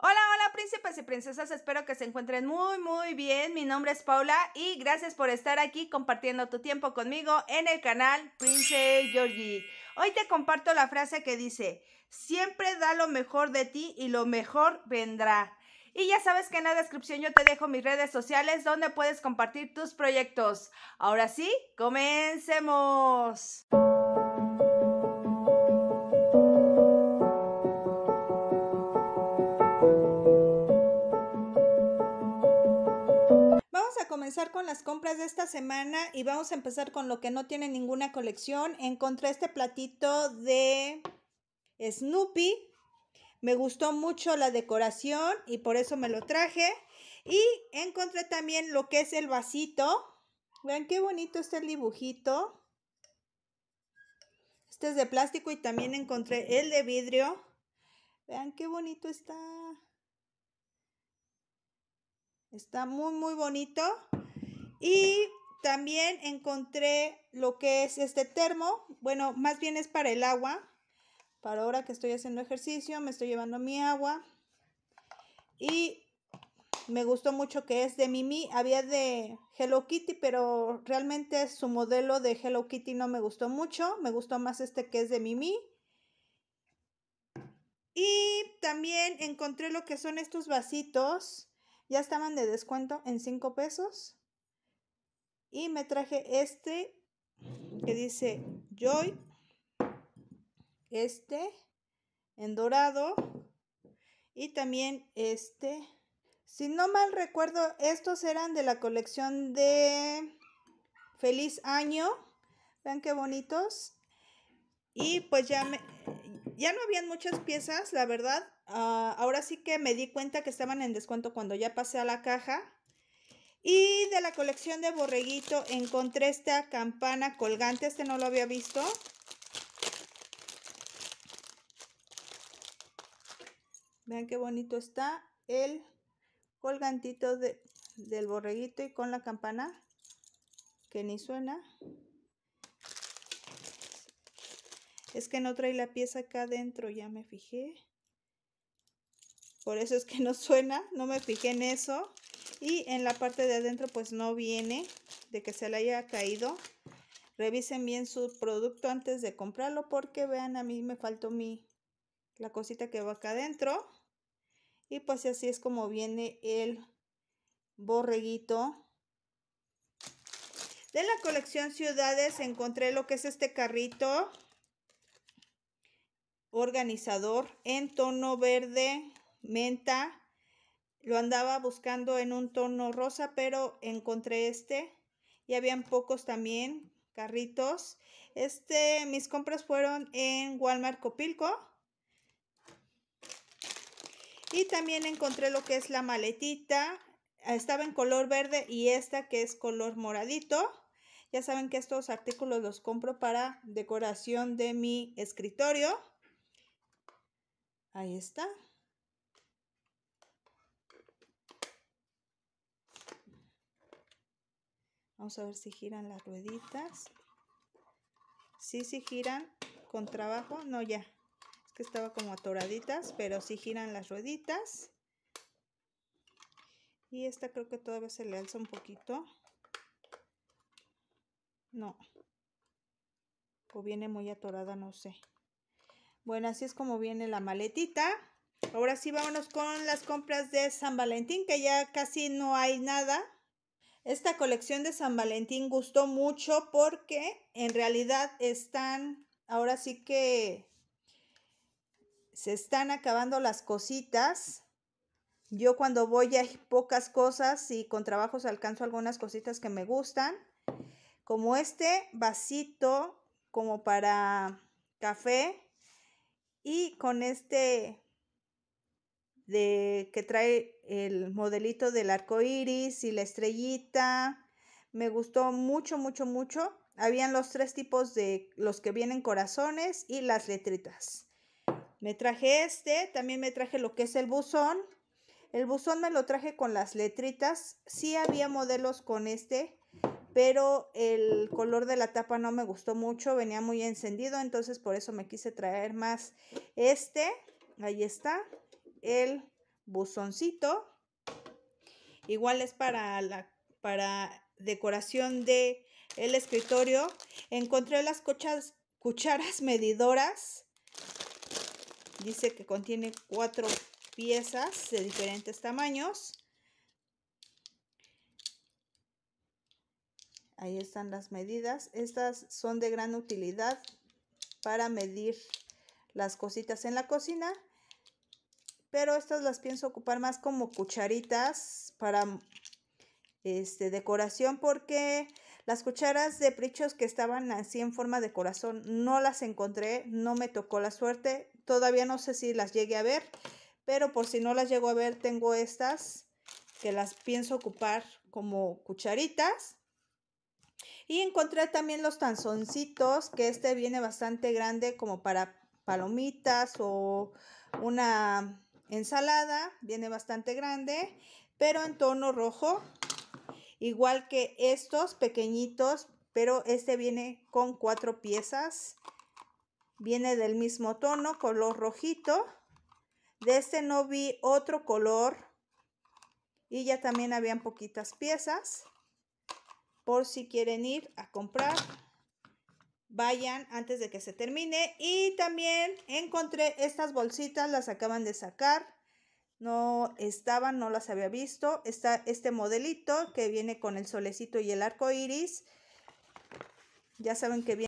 Hola, hola príncipes y princesas, espero que se encuentren muy, muy bien. Mi nombre es Paula y gracias por estar aquí compartiendo tu tiempo conmigo en el canal Prince Georgie. Hoy te comparto la frase que dice, siempre da lo mejor de ti y lo mejor vendrá. Y ya sabes que en la descripción yo te dejo mis redes sociales donde puedes compartir tus proyectos. Ahora sí, comencemos. con las compras de esta semana y vamos a empezar con lo que no tiene ninguna colección. Encontré este platito de Snoopy. Me gustó mucho la decoración y por eso me lo traje. Y encontré también lo que es el vasito. Vean qué bonito está el dibujito. Este es de plástico y también encontré el de vidrio. Vean qué bonito está. Está muy, muy bonito. Y también encontré lo que es este termo. Bueno, más bien es para el agua. Para ahora que estoy haciendo ejercicio, me estoy llevando mi agua. Y me gustó mucho que es de Mimi. Había de Hello Kitty, pero realmente su modelo de Hello Kitty no me gustó mucho. Me gustó más este que es de Mimi. Y también encontré lo que son estos vasitos. Ya estaban de descuento en 5 pesos. Y me traje este que dice Joy. Este en dorado. Y también este. Si no mal recuerdo, estos eran de la colección de Feliz Año. Vean qué bonitos. Y pues ya me, ya no habían muchas piezas, la verdad. Ah, ahora sí que me di cuenta que estaban en descuento cuando ya pasé a la caja. Y de la colección de borreguito encontré esta campana colgante, este no lo había visto. Vean qué bonito está el colgantito del borreguito y con la campana que ni suena. Es que no trae la pieza acá adentro, ya me fijé. Por eso es que no suena, no me fijé en eso y en la parte de adentro pues no viene de que se le haya caído revisen bien su producto antes de comprarlo porque vean a mí me faltó mi la cosita que va acá adentro y pues así es como viene el borreguito de la colección ciudades encontré lo que es este carrito organizador en tono verde menta lo andaba buscando en un tono rosa, pero encontré este. Y habían pocos también carritos. Este, mis compras fueron en Walmart Copilco. Y también encontré lo que es la maletita. Ah, estaba en color verde y esta que es color moradito. Ya saben que estos artículos los compro para decoración de mi escritorio. Ahí está. a ver si giran las rueditas. si si giran con trabajo. No, ya. Es que estaba como atoraditas, pero si giran las rueditas. Y esta creo que todavía se le alza un poquito. No. O viene muy atorada, no sé. Bueno, así es como viene la maletita. Ahora sí, vámonos con las compras de San Valentín, que ya casi no hay nada. Esta colección de San Valentín gustó mucho porque en realidad están, ahora sí que se están acabando las cositas. Yo cuando voy hay pocas cosas y con trabajos alcanzo algunas cositas que me gustan. Como este vasito como para café y con este de, que trae el modelito del arco iris y la estrellita. Me gustó mucho, mucho, mucho. Habían los tres tipos de los que vienen corazones y las letritas. Me traje este, también me traje lo que es el buzón. El buzón me lo traje con las letritas. Sí había modelos con este, pero el color de la tapa no me gustó mucho, venía muy encendido, entonces por eso me quise traer más este. Ahí está el buzoncito. Igual es para la para decoración de el escritorio. Encontré las cochas, cucharas medidoras. Dice que contiene cuatro piezas de diferentes tamaños. Ahí están las medidas. Estas son de gran utilidad para medir las cositas en la cocina pero estas las pienso ocupar más como cucharitas para mm, este, decoración porque las cucharas de prichos que estaban así en forma de corazón no las encontré, no me tocó la suerte, todavía no sé si las llegué a ver, pero por si no las llego a ver tengo estas que las pienso ocupar como cucharitas. Y encontré también los tanzoncitos, que este viene bastante grande como para palomitas o una ensalada, viene bastante grande, pero en tono rojo, igual que estos pequeñitos, pero este viene con cuatro piezas, viene del mismo tono, color rojito, de este no vi otro color y ya también habían poquitas piezas, por si quieren ir a comprar vayan antes de que se termine. Y también encontré estas bolsitas, las acaban de sacar. No estaban, no las había visto. Está este modelito que viene con el solecito y el arco iris. Ya saben que viene.